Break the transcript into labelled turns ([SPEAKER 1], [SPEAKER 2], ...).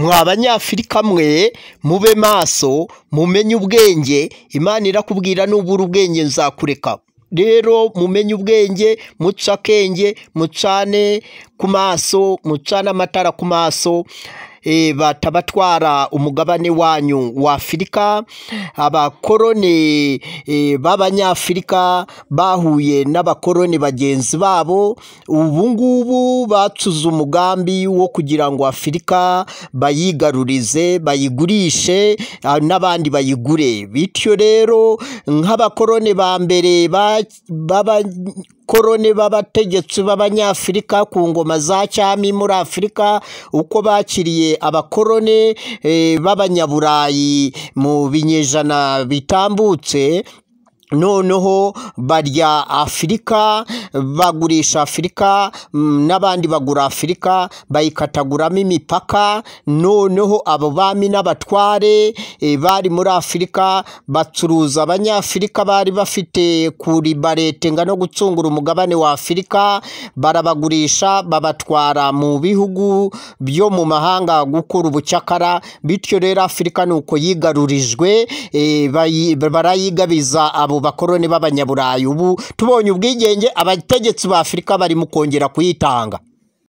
[SPEAKER 1] mwa banyafurika mwe mube maso mumenye ubwenge imana irakubwira nubura ubwenge nzakureka rero mumenye ubwenge muca akenge mucane ku maso mucane amatara ku maso E, batabatwara umugabane wanyu wa afurika abakoroni e, b'abanyafurika bahuye n'abakoroni bagenzi babo ubu ngubu batsuze umugambi wo kugira ngo afurika bayigarurize bayigurishe n'abandi bayigure bityo rero nk'abakoroni ba mbere abakoroni b'abategetsi b'abanyafurika ku ngoma za cyami muri afurika uko bakiriye abakoroni eh, b'abanyaburayi mu binyejana bitambutse noneho barya afurika bagurisha afurika mm, n'abandi bagura afurika bayikataguramo imipaka noneho abo bami n'abatware eh, bari muri afurika bacuruza abanyafurika bari bafite kuri baretenga no gucungura umugabane wa afurika barabagurisha babatwara mu bihugu byo mu mahanga gukora ubucakara bityo rero afurika ni uko yigarurijwe eh, barayigabiza abo bakoroni b'abanyaburayi ubu tubonye ubwigenge abategetsi ba afurika barimo kongera kuyitanga